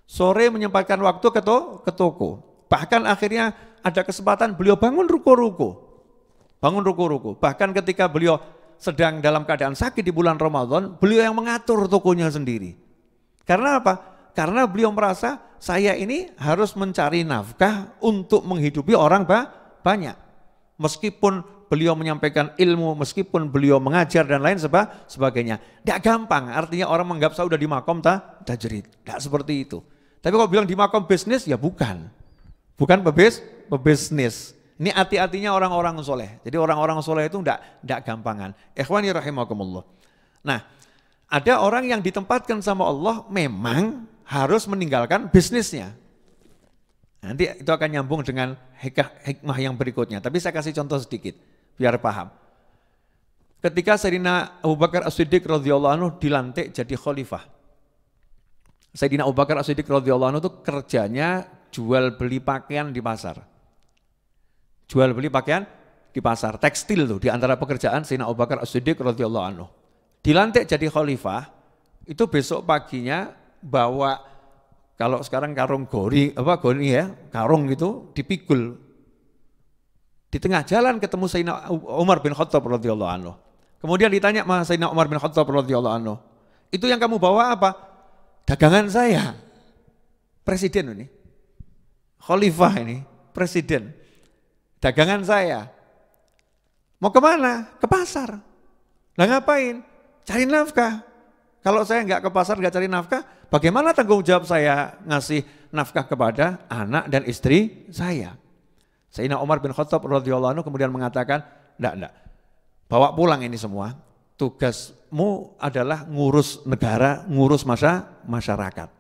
Sore menyempatkan waktu ke, to ke toko. Bahkan akhirnya ada kesempatan beliau bangun ruko-ruko. Bangun ruko-ruko. Bahkan ketika beliau sedang dalam keadaan sakit di bulan Ramadan, beliau yang mengatur tokonya sendiri. Karena apa? Karena beliau merasa saya ini harus mencari nafkah untuk menghidupi orang banyak. Meskipun beliau menyampaikan ilmu, meskipun beliau mengajar dan lain seba, sebagainya. Tidak gampang, artinya orang menganggap saya sudah di makom ta, tajrid. Tidak seperti itu. Tapi kalau bilang di makom bisnis, ya bukan. Bukan pebis, pebisnis. Ini hati-hatinya orang-orang soleh. Jadi orang-orang soleh itu tidak tidak gampangan. Ikhwani rahimakumullah. Nah, ada orang yang ditempatkan sama Allah memang harus meninggalkan bisnisnya. Nanti itu akan nyambung dengan hikmah yang berikutnya. Tapi saya kasih contoh sedikit biar paham. Ketika Sayyidina Abu Bakar As-Siddiq radhiyallahu anhu dilantik jadi khalifah. Sayyidina Abu Bakar As-Siddiq radhiyallahu anhu itu kerjanya jual beli pakaian di pasar. Jual beli pakaian di pasar, tekstil tuh di antara pekerjaan Sayyidina Abu Bakar As-Siddiq radhiyallahu anhu. Dilantik jadi khalifah, itu besok paginya bawa kalau sekarang karung gori apa gori ya, karung gitu dipikul di tengah jalan ketemu Sayyidina Umar bin Khattab radhiyallahu anhu. Kemudian ditanya sama Sayyidina Umar bin Khattab radhiyallahu anhu, "Itu yang kamu bawa apa?" "Dagangan saya." Presiden ini. Khalifah ini, presiden. Dagangan saya. Mau kemana? Ke pasar. Lah ngapain? Cari nafkah. Kalau saya nggak ke pasar, nggak cari nafkah, bagaimana tanggung jawab saya ngasih nafkah kepada anak dan istri saya? Sayyidina Umar bin Khattab radhiyallahu anhu kemudian mengatakan, "Enggak, enggak. Bawa pulang ini semua. Tugasmu adalah ngurus negara, ngurus masa masyarakat.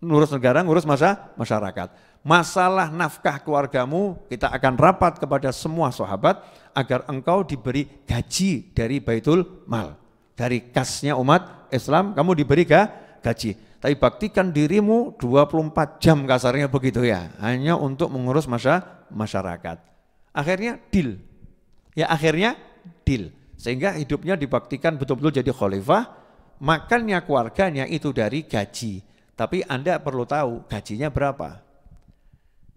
Ngurus negara, ngurus masa masyarakat." masalah nafkah keluargamu kita akan rapat kepada semua sahabat agar engkau diberi gaji dari Baitul Mal. Dari kasnya umat Islam kamu diberi gaji. Tapi baktikan dirimu 24 jam kasarnya begitu ya, hanya untuk mengurus masa masyarakat. Akhirnya deal. Ya akhirnya deal. Sehingga hidupnya dibaktikan betul-betul jadi khalifah, makannya keluarganya itu dari gaji. Tapi Anda perlu tahu gajinya berapa.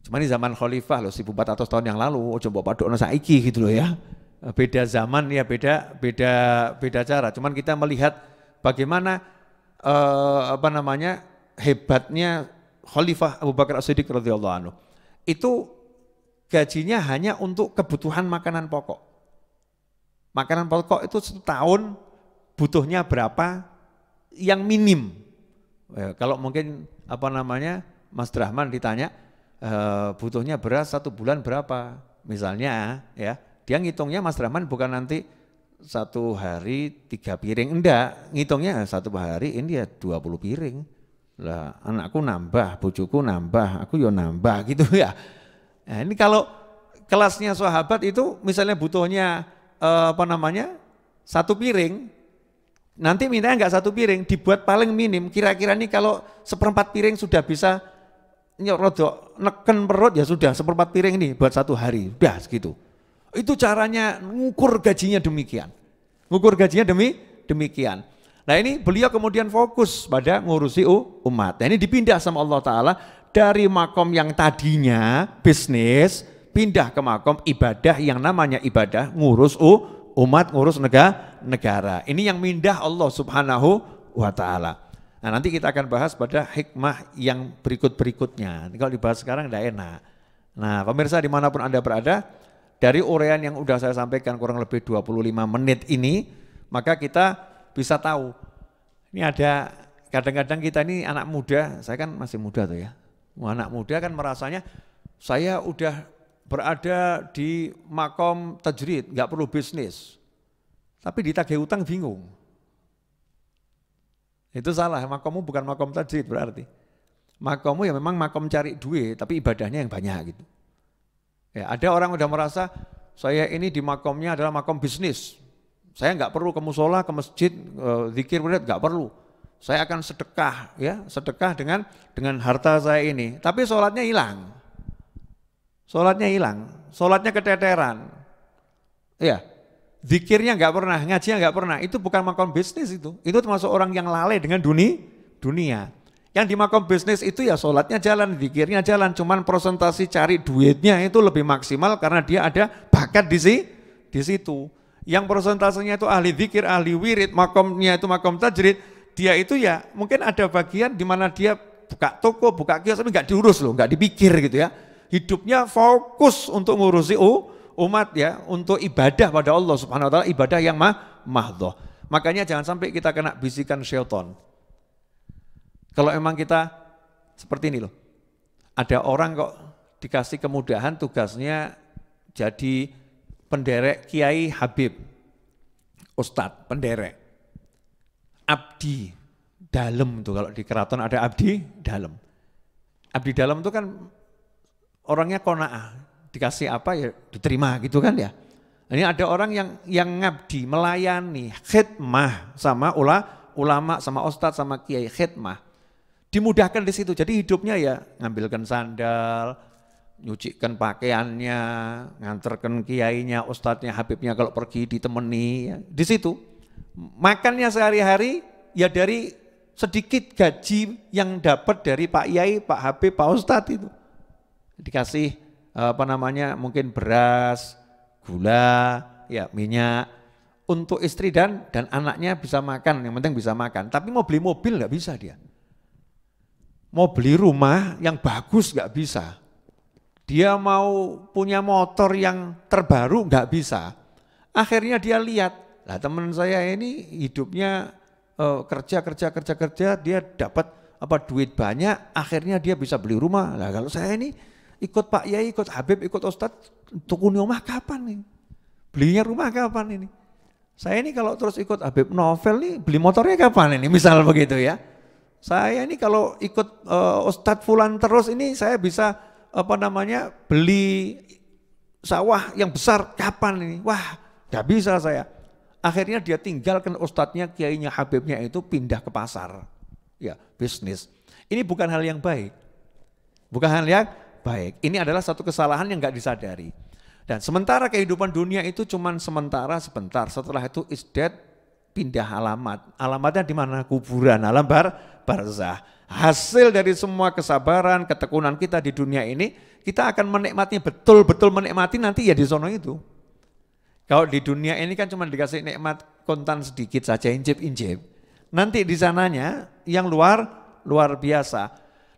Cuma ini zaman khalifah loh 1400 tahun yang lalu, ojo oh, mbok padokno saiki gitu loh ya. Beda zaman ya beda beda beda cara. Cuman kita melihat bagaimana eh, apa namanya hebatnya khalifah Abu Bakar As-Siddiq radhiyallahu anhu. Itu gajinya hanya untuk kebutuhan makanan pokok. Makanan pokok itu setahun butuhnya berapa yang minim. Eh, kalau mungkin apa namanya Mas Drahman ditanya eh, butuhnya beras satu bulan berapa misalnya ya dia ngitungnya Mas Drahman bukan nanti satu hari tiga piring enggak ngitungnya satu hari ini ya puluh piring lah anakku nambah bujuku nambah aku yo nambah gitu ya Nah, ini kalau kelasnya sahabat itu misalnya butuhnya eh, apa namanya satu piring, nanti minta nggak satu piring, dibuat paling minim. Kira-kira nih kalau seperempat piring sudah bisa nyorodok neken perut ya sudah seperempat piring ini buat satu hari, udah segitu. Itu caranya ngukur gajinya demikian. Ngukur gajinya demi demikian. Nah ini beliau kemudian fokus pada ngurusi umat. Nah ini dipindah sama Allah Ta'ala dari makom yang tadinya bisnis pindah ke makom ibadah yang namanya ibadah ngurus u, umat ngurus negara negara ini yang mindah Allah subhanahu wa ta'ala nah nanti kita akan bahas pada hikmah yang berikut-berikutnya kalau dibahas sekarang tidak enak nah pemirsa dimanapun anda berada dari urean yang sudah saya sampaikan kurang lebih 25 menit ini maka kita bisa tahu ini ada kadang-kadang kita ini anak muda saya kan masih muda tuh ya Anak muda kan merasanya saya udah berada di makom tajrid, nggak perlu bisnis. Tapi ditagih utang bingung. Itu salah, makommu bukan makom tajrid berarti. Makommu ya memang makom cari duit, tapi ibadahnya yang banyak gitu. Ya, ada orang udah merasa saya ini di makomnya adalah makom bisnis. Saya nggak perlu ke musola, ke masjid, e, nggak perlu saya akan sedekah ya, sedekah dengan dengan harta saya ini. Tapi sholatnya hilang. Sholatnya hilang, sholatnya keteteran. Ya, zikirnya nggak pernah, ngaji nggak pernah. Itu bukan makom bisnis itu. Itu termasuk orang yang lalai dengan dunia. dunia. Yang di makom bisnis itu ya sholatnya jalan, zikirnya jalan. Cuman presentasi cari duitnya itu lebih maksimal karena dia ada bakat di, si, di situ. Yang persentasenya itu ahli zikir, ahli wirid, makomnya itu makom tajrid dia itu ya mungkin ada bagian di mana dia buka toko, buka kios tapi nggak diurus loh, nggak dipikir gitu ya. Hidupnya fokus untuk ngurusi umat ya, untuk ibadah pada Allah Subhanahu wa taala, ibadah yang mah mahdoh. Makanya jangan sampai kita kena bisikan syaitan. Kalau emang kita seperti ini loh. Ada orang kok dikasih kemudahan tugasnya jadi penderek Kiai Habib, Ustadz, penderek abdi dalam tuh kalau di keraton ada abdi dalam. Abdi dalam tuh kan orangnya kona'ah, dikasih apa ya diterima gitu kan ya. Ini ada orang yang yang ngabdi, melayani, khidmah sama ula, ulama, sama ustadz, sama kiai, khidmah. Dimudahkan di situ, jadi hidupnya ya ngambilkan sandal, nyucikan pakaiannya, nganterkan kiainya, ustadznya, habibnya kalau pergi ditemani, ya. di situ makannya sehari-hari ya dari sedikit gaji yang dapat dari Pak Yai, Pak HP, Pak Ustadz itu. Dikasih apa namanya mungkin beras, gula, ya minyak untuk istri dan dan anaknya bisa makan, yang penting bisa makan. Tapi mau beli mobil nggak bisa dia. Mau beli rumah yang bagus nggak bisa. Dia mau punya motor yang terbaru nggak bisa. Akhirnya dia lihat Nah teman saya ini hidupnya uh, kerja kerja kerja kerja dia dapat apa duit banyak akhirnya dia bisa beli rumah. Nah kalau saya ini ikut Pak Yai, ikut Habib, ikut Ustadz, tukuni rumah kapan nih? Belinya rumah kapan ini? Saya ini kalau terus ikut Habib Novel nih beli motornya kapan ini? Misal begitu ya. Saya ini kalau ikut uh, Ustadz Fulan terus ini saya bisa apa namanya beli sawah yang besar kapan ini? Wah, gak bisa saya Akhirnya dia tinggalkan ustadznya, kiainya, habibnya itu pindah ke pasar. Ya, bisnis. Ini bukan hal yang baik. Bukan hal yang baik. Ini adalah satu kesalahan yang nggak disadari. Dan sementara kehidupan dunia itu cuman sementara sebentar. Setelah itu is dead, pindah alamat. Alamatnya di mana? Kuburan, alam bar, barzah. Hasil dari semua kesabaran, ketekunan kita di dunia ini, kita akan menikmati, betul-betul menikmati nanti ya di zona itu. Kalau di dunia ini kan cuma dikasih nikmat kontan sedikit saja, injip-injip. Nanti di sananya yang luar, luar biasa.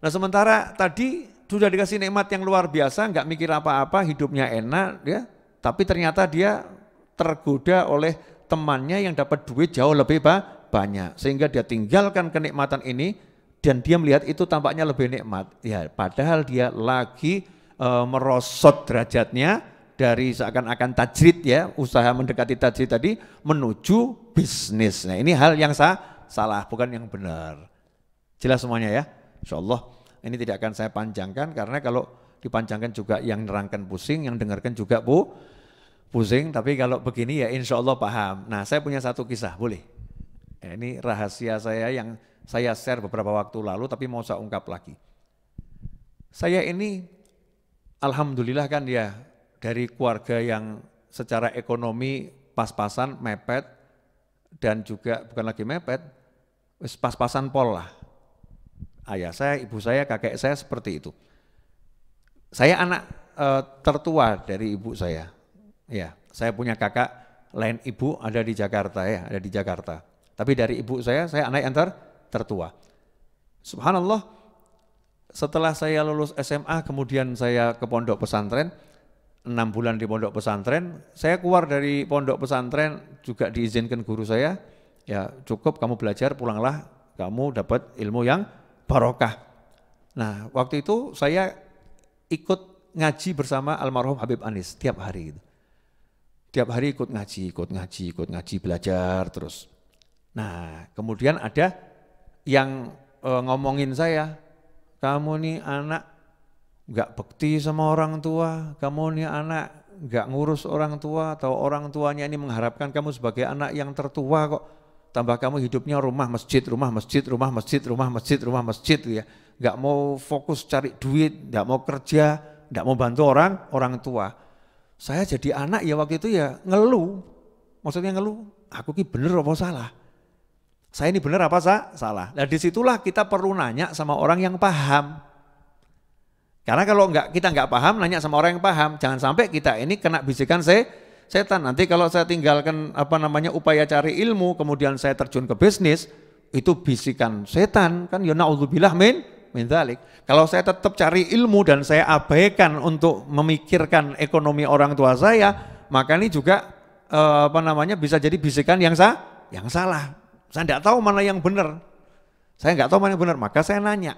Nah sementara tadi sudah dikasih nikmat yang luar biasa, nggak mikir apa-apa, hidupnya enak, ya. tapi ternyata dia tergoda oleh temannya yang dapat duit jauh lebih ba banyak. Sehingga dia tinggalkan kenikmatan ini, dan dia melihat itu tampaknya lebih nikmat. Ya, padahal dia lagi e, merosot derajatnya, dari seakan-akan tajrid ya, usaha mendekati tajrid tadi menuju bisnis. Nah ini hal yang sah, salah, bukan yang benar. Jelas semuanya ya, insya Allah. Ini tidak akan saya panjangkan karena kalau dipanjangkan juga yang nerangkan pusing, yang dengarkan juga bu pusing. Tapi kalau begini ya insya Allah paham. Nah saya punya satu kisah, boleh? Ya, ini rahasia saya yang saya share beberapa waktu lalu tapi mau saya ungkap lagi. Saya ini Alhamdulillah kan ya dari keluarga yang secara ekonomi pas-pasan, mepet, dan juga bukan lagi mepet, pas-pasan pol lah. Ayah saya, ibu saya, kakek saya seperti itu. Saya anak e, tertua dari ibu saya. Ya, saya punya kakak lain ibu ada di Jakarta ya, ada di Jakarta. Tapi dari ibu saya, saya anak yang ter, tertua. Subhanallah, setelah saya lulus SMA kemudian saya ke pondok pesantren, enam bulan di pondok pesantren, saya keluar dari pondok pesantren juga diizinkan guru saya, ya cukup kamu belajar pulanglah, kamu dapat ilmu yang barokah. Nah waktu itu saya ikut ngaji bersama almarhum Habib Anis tiap hari gitu. Tiap hari ikut ngaji, ikut ngaji, ikut ngaji, belajar terus. Nah kemudian ada yang e, ngomongin saya, kamu nih anak nggak bekti sama orang tua, kamu ini anak nggak ngurus orang tua atau orang tuanya ini mengharapkan kamu sebagai anak yang tertua kok. Tambah kamu hidupnya rumah masjid, rumah masjid, rumah masjid, rumah masjid, rumah masjid gitu ya. Nggak mau fokus cari duit, nggak mau kerja, nggak mau bantu orang, orang tua. Saya jadi anak ya waktu itu ya ngeluh. Maksudnya ngeluh, aku ki bener apa salah? Saya ini bener apa sa? salah? Nah disitulah kita perlu nanya sama orang yang paham karena kalau enggak, kita nggak paham, nanya sama orang yang paham. Jangan sampai kita ini kena bisikan saya setan. Nanti kalau saya tinggalkan apa namanya upaya cari ilmu, kemudian saya terjun ke bisnis, itu bisikan setan kan ya naudzubillah min min dhalik. Kalau saya tetap cari ilmu dan saya abaikan untuk memikirkan ekonomi orang tua saya, maka ini juga eh, apa namanya bisa jadi bisikan yang sa yang salah. Saya enggak tahu mana yang benar. Saya enggak tahu mana yang benar, maka saya nanya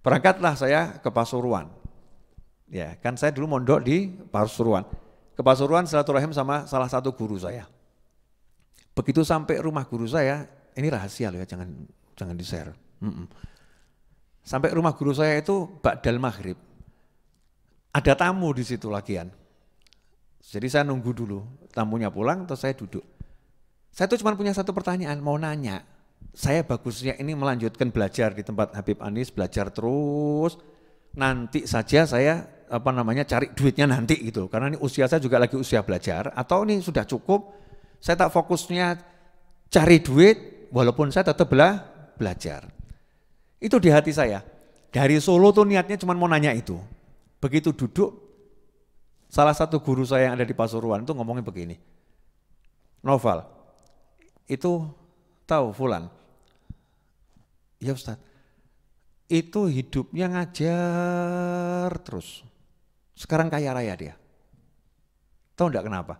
Berangkatlah saya ke Pasuruan. Ya, kan saya dulu mondok di Pasuruan. Ke Pasuruan silaturahim sama salah satu guru saya. Begitu sampai rumah guru saya, ini rahasia loh ya, jangan jangan di-share. Mm -mm. Sampai rumah guru saya itu Ba'dal Maghrib. Ada tamu di situ lagian. Jadi saya nunggu dulu, tamunya pulang terus saya duduk. Saya tuh cuma punya satu pertanyaan, mau nanya saya bagusnya ini melanjutkan belajar di tempat Habib Anies belajar terus. Nanti saja saya apa namanya cari duitnya nanti gitu. Karena ini usia saya juga lagi usia belajar atau ini sudah cukup saya tak fokusnya cari duit walaupun saya tetap bela belajar. Itu di hati saya. Dari Solo tuh niatnya cuma mau nanya itu. Begitu duduk salah satu guru saya yang ada di Pasuruan tuh ngomongnya begini. Novel, itu tahu Fulan? Ya Ustadz, itu hidupnya ngajar terus. Sekarang kaya raya dia. Tahu enggak kenapa?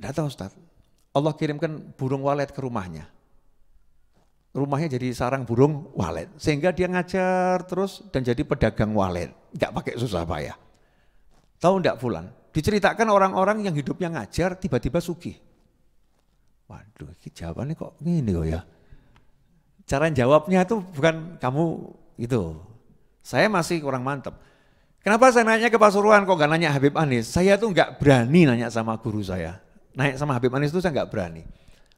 Enggak tahu Ustaz. Allah kirimkan burung walet ke rumahnya. Rumahnya jadi sarang burung walet. Sehingga dia ngajar terus dan jadi pedagang walet. Enggak pakai susah payah. Tahu enggak Fulan? Diceritakan orang-orang yang hidupnya ngajar tiba-tiba sugih. Waduh, ini jawabannya kok gini kok ya. Cara jawabnya itu bukan kamu itu. Saya masih kurang mantep. Kenapa saya nanya ke Pasuruan kok gak nanya Habib Anies? Saya tuh nggak berani nanya sama guru saya. Nanya sama Habib Anies itu saya nggak berani.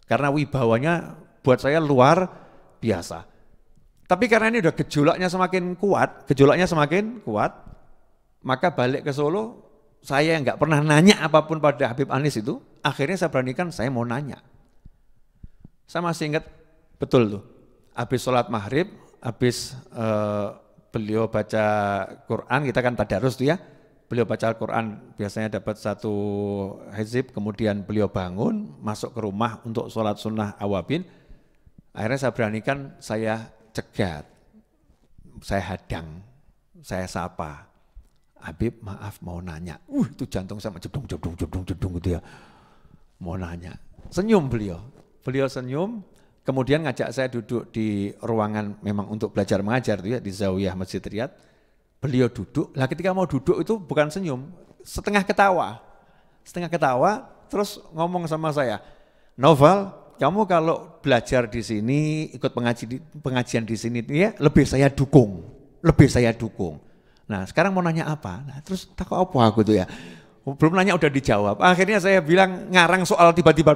Karena wibawanya buat saya luar biasa. Tapi karena ini udah gejolaknya semakin kuat, gejolaknya semakin kuat, maka balik ke Solo, saya nggak pernah nanya apapun pada Habib Anies itu, akhirnya saya beranikan saya mau nanya. Saya masih ingat betul tuh. Habis sholat maghrib, habis e, beliau baca Quran, kita kan tadarus tuh ya. Beliau baca quran biasanya dapat satu hizib, kemudian beliau bangun, masuk ke rumah untuk sholat sunnah awabin. Akhirnya saya beranikan, saya cegat, saya hadang, saya sapa. Habib maaf mau nanya. Uh itu jantung sama jedung jedung jedung jedung gitu ya. Mau nanya. Senyum beliau. Beliau senyum, kemudian ngajak saya duduk di ruangan memang untuk belajar mengajar itu ya di Zawiyah Masjid Riyad. Beliau duduk, lah ketika mau duduk itu bukan senyum, setengah ketawa. Setengah ketawa terus ngomong sama saya, "Novel, kamu kalau belajar di sini, ikut pengaji, pengajian di sini ya lebih saya dukung, lebih saya dukung." Nah, sekarang mau nanya apa? Nah, terus takut apa aku tuh ya? Oh, belum nanya udah dijawab. Akhirnya saya bilang ngarang soal tiba-tiba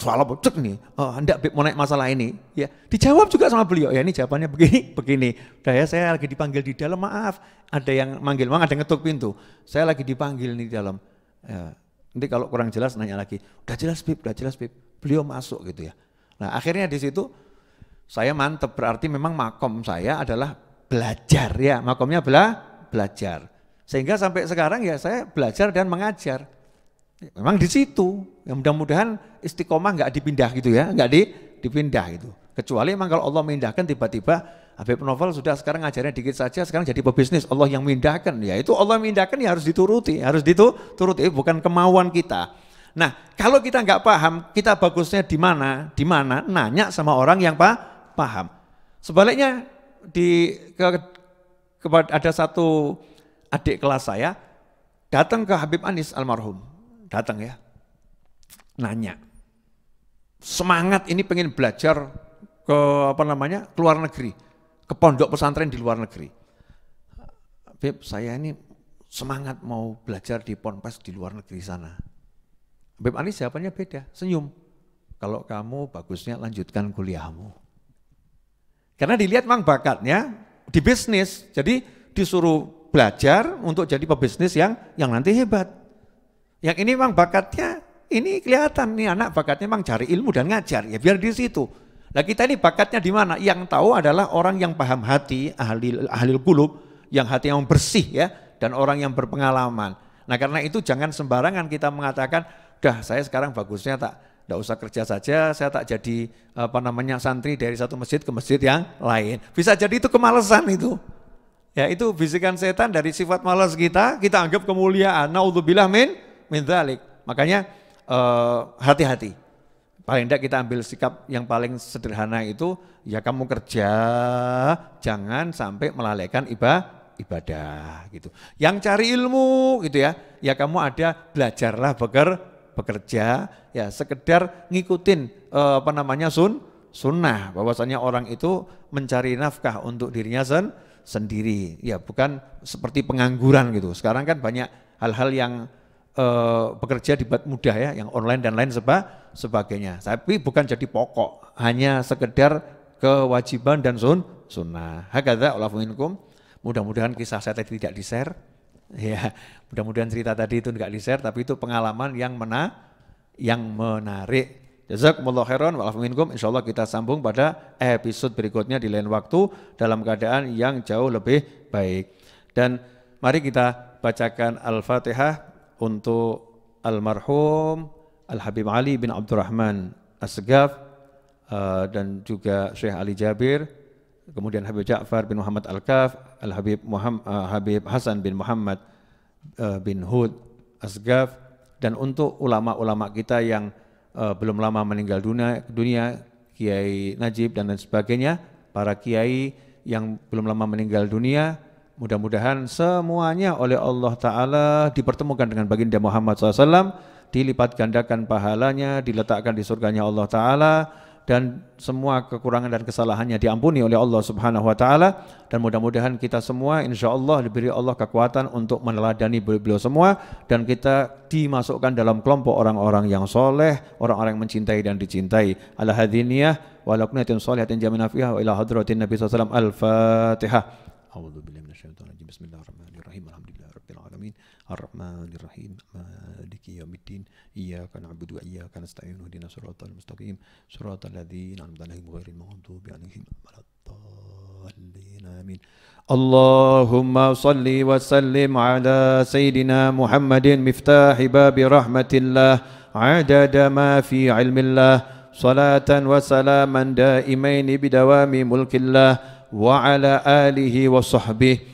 soal apa cek nih. Oh, anda mau naik masalah ini. Ya, dijawab juga sama beliau. Ya ini jawabannya begini, begini. Udah ya saya lagi dipanggil di dalam, maaf. Ada yang manggil, mang ada yang ngetuk pintu. Saya lagi dipanggil nih di dalam. Ya, nanti kalau kurang jelas nanya lagi. Udah jelas Bib, udah jelas Bib. Beliau masuk gitu ya. Nah, akhirnya di situ saya mantep berarti memang makom saya adalah belajar ya. Makomnya bela belajar. Sehingga sampai sekarang ya saya belajar dan mengajar. Memang di situ. Ya mudah-mudahan istiqomah nggak dipindah gitu ya, nggak di, dipindah gitu. Kecuali memang kalau Allah memindahkan tiba-tiba Habib Novel sudah sekarang ngajarnya dikit saja, sekarang jadi pebisnis. Allah yang mindahkan. Ya itu Allah mindahkan ya harus dituruti, harus dituruti, eh, bukan kemauan kita. Nah, kalau kita nggak paham, kita bagusnya di mana? Di mana? Nanya sama orang yang pa paham. Sebaliknya di ke, ke, ada satu adik kelas saya datang ke Habib Anis almarhum. Datang ya. Nanya. Semangat ini pengen belajar ke apa namanya? ke luar negeri, ke pondok pesantren di luar negeri. Habib, saya ini semangat mau belajar di Ponpes di luar negeri sana. Habib Anis jawabannya beda, senyum. Kalau kamu bagusnya lanjutkan kuliahmu. Karena dilihat memang bakatnya di bisnis. Jadi disuruh belajar untuk jadi pebisnis yang yang nanti hebat. Yang ini memang bakatnya ini kelihatan nih anak bakatnya memang cari ilmu dan ngajar ya biar di situ. Nah kita ini bakatnya di mana? Yang tahu adalah orang yang paham hati, ahli ahli kulub, yang hati yang bersih ya dan orang yang berpengalaman. Nah karena itu jangan sembarangan kita mengatakan, dah saya sekarang bagusnya tak tidak usah kerja saja, saya tak jadi apa namanya santri dari satu masjid ke masjid yang lain. Bisa jadi itu kemalasan itu. Ya itu bisikan setan dari sifat malas kita, kita anggap kemuliaan. Naudzubillah min min dzalik. Makanya hati eh, hati-hati. paling tidak kita ambil sikap yang paling sederhana itu ya kamu kerja jangan sampai melalaikan ibadah ibadah gitu. Yang cari ilmu gitu ya, ya kamu ada belajarlah beker bekerja ya sekedar ngikutin uh, apa namanya sun sunnah bahwasanya orang itu mencari nafkah untuk dirinya sendiri sendiri. Ya bukan seperti pengangguran gitu. Sekarang kan banyak hal-hal yang eh, bekerja dibuat mudah ya, yang online dan lain seba, sebagainya. Tapi bukan jadi pokok, hanya sekedar kewajiban dan sun sunnah. Hakadha olafuminkum. Mudah-mudahan kisah saya tadi tidak di-share. Ya, mudah-mudahan cerita tadi itu tidak di-share tapi itu pengalaman yang mena yang menarik Jazakumullah khairan wa Insya Allah kita sambung pada episode berikutnya di lain waktu dalam keadaan yang jauh lebih baik. Dan mari kita bacakan Al-Fatihah untuk almarhum Al-Habib Ali bin Abdurrahman as eh, dan juga Syekh Ali Jabir, kemudian Habib Ja'far bin Muhammad Al-Kaf, Al-Habib eh, Habib Hasan bin Muhammad eh, bin Hud Asgaf dan untuk ulama-ulama kita yang uh, belum lama meninggal dunia, dunia Kiai Najib dan lain sebagainya, para kiai yang belum lama meninggal dunia, mudah-mudahan semuanya oleh Allah Ta'ala dipertemukan dengan baginda Muhammad SAW, dilipat gandakan pahalanya, diletakkan di surganya Allah Ta'ala, dan semua kekurangan dan kesalahannya diampuni oleh Allah Subhanahu wa taala dan mudah-mudahan kita semua insyaallah diberi Allah kekuatan untuk meneladani beliau semua dan kita dimasukkan dalam kelompok orang-orang yang soleh, orang-orang yang mencintai dan dicintai. Ala hadiniyah wa ala salihatin jaminafiha wa ila hadratin Nabi sallallahu alaihi wasallam. Al-Fatihah. الرحمن الرحيم مالك يوم الدين إياك نعبد وإياك نستعين اهدنا صراط المستقيم صراط الذين أنعمت عليهم غير المغضوب عليهم ولا الضالين آمين اللهم صل وسلم على سيدنا محمد مفتاح باب رحمة الله عدد ما في علم الله صلاة وسلاما دائمين بدوام ملك الله وعلى آله وصحبه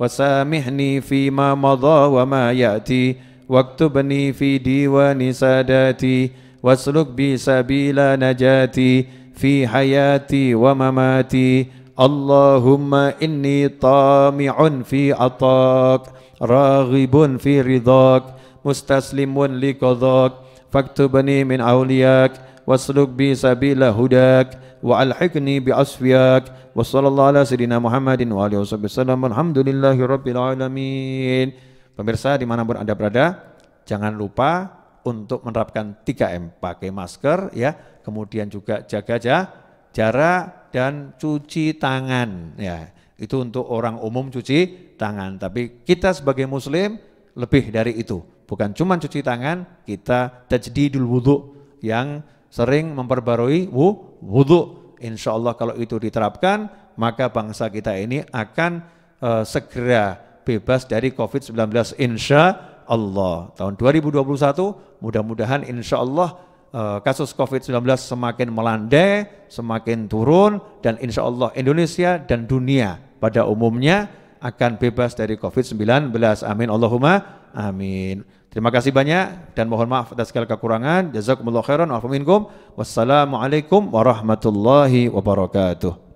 وسامحني فيما مضى وما يأتي واكتبني في ديوان ساداتي واسلك بي سبيل نجاتي في حياتي ومماتي اللهم إني طامع في عطاك راغب في رضاك مستسلم لقضاك فاكتبني من أولياك wasluk bi sabila hudak wa alhiqni bi asfiyak wa sallallahu ala sayyidina Muhammadin wa alihi wasallam alhamdulillahi rabbil alamin pemirsa dimanapun anda berada jangan lupa untuk menerapkan 3M pakai masker ya kemudian juga jaga jarak dan cuci tangan ya itu untuk orang umum cuci tangan tapi kita sebagai muslim lebih dari itu bukan cuma cuci tangan kita tajdidul wudhu yang sering memperbarui wudhu. Insya Allah kalau itu diterapkan, maka bangsa kita ini akan uh, segera bebas dari COVID-19. Insya Allah. Tahun 2021, mudah-mudahan insya Allah uh, eh, kasus COVID-19 semakin melandai, semakin turun, dan insya Allah Indonesia dan dunia pada umumnya akan bebas dari COVID-19. Amin. Allahumma amin. Terima kasih banyak dan mohon maaf atas segala kekurangan. Jazakumullah khairan wa Wassalamualaikum warahmatullahi wabarakatuh.